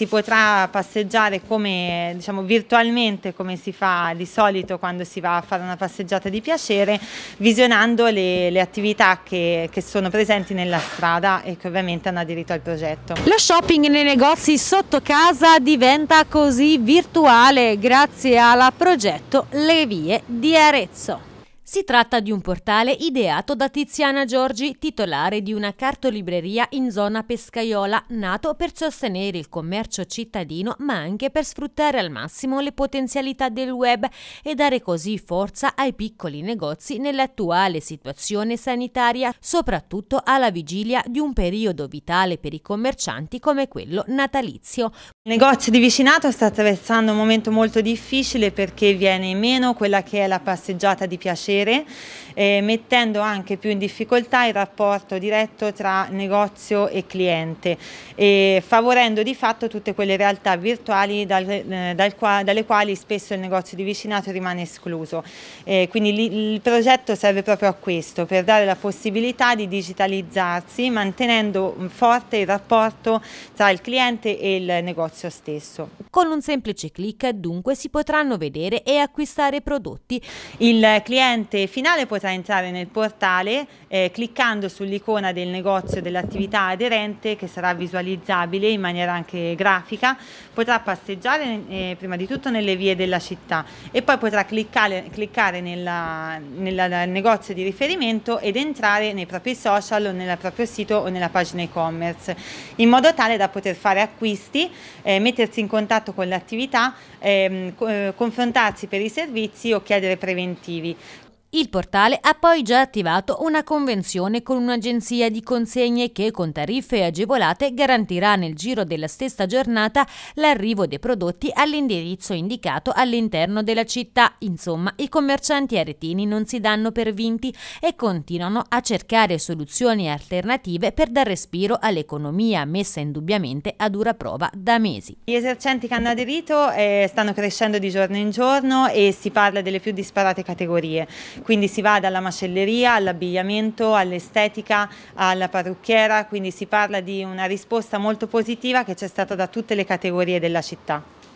si potrà passeggiare come, diciamo, virtualmente come si fa di solito quando si va a fare una passeggiata di piacere, visionando le, le attività che, che sono presenti nella strada e che ovviamente hanno aderito al progetto. Lo shopping nei negozi sotto casa diventa così virtuale grazie alla progetto Le Vie di Arezzo. Si tratta di un portale ideato da Tiziana Giorgi, titolare di una cartolibreria in zona Pescaiola, nato per sostenere il commercio cittadino ma anche per sfruttare al massimo le potenzialità del web e dare così forza ai piccoli negozi nell'attuale situazione sanitaria, soprattutto alla vigilia di un periodo vitale per i commercianti come quello natalizio. Il negozio di vicinato sta attraversando un momento molto difficile perché viene meno quella che è la passeggiata di piacere piacere, eh, mettendo anche più in difficoltà il rapporto diretto tra negozio e cliente e favorendo di fatto tutte quelle realtà virtuali dal, eh, dal dalle quali spesso il negozio di vicinato rimane escluso. Eh, quindi li, il progetto serve proprio a questo, per dare la possibilità di digitalizzarsi mantenendo mm, forte il rapporto tra il cliente e il negozio stesso. Con un semplice clic dunque si potranno vedere e acquistare prodotti. Il cliente cliente finale potrà entrare nel portale eh, cliccando sull'icona del negozio dell'attività aderente che sarà visualizzabile in maniera anche grafica, potrà passeggiare eh, prima di tutto nelle vie della città e poi potrà cliccare, cliccare nel negozio di riferimento ed entrare nei propri social o nel proprio sito o nella pagina e-commerce in modo tale da poter fare acquisti, eh, mettersi in contatto con l'attività, ehm, eh, confrontarsi per i servizi o chiedere preventivi. Il portale ha poi già attivato una convenzione con un'agenzia di consegne che con tariffe agevolate garantirà nel giro della stessa giornata l'arrivo dei prodotti all'indirizzo indicato all'interno della città. Insomma, i commercianti aretini non si danno per vinti e continuano a cercare soluzioni alternative per dar respiro all'economia messa indubbiamente a dura prova da mesi. Gli esercenti che hanno aderito eh, stanno crescendo di giorno in giorno e si parla delle più disparate categorie quindi si va dalla macelleria all'abbigliamento, all'estetica, alla parrucchiera, quindi si parla di una risposta molto positiva che c'è stata da tutte le categorie della città.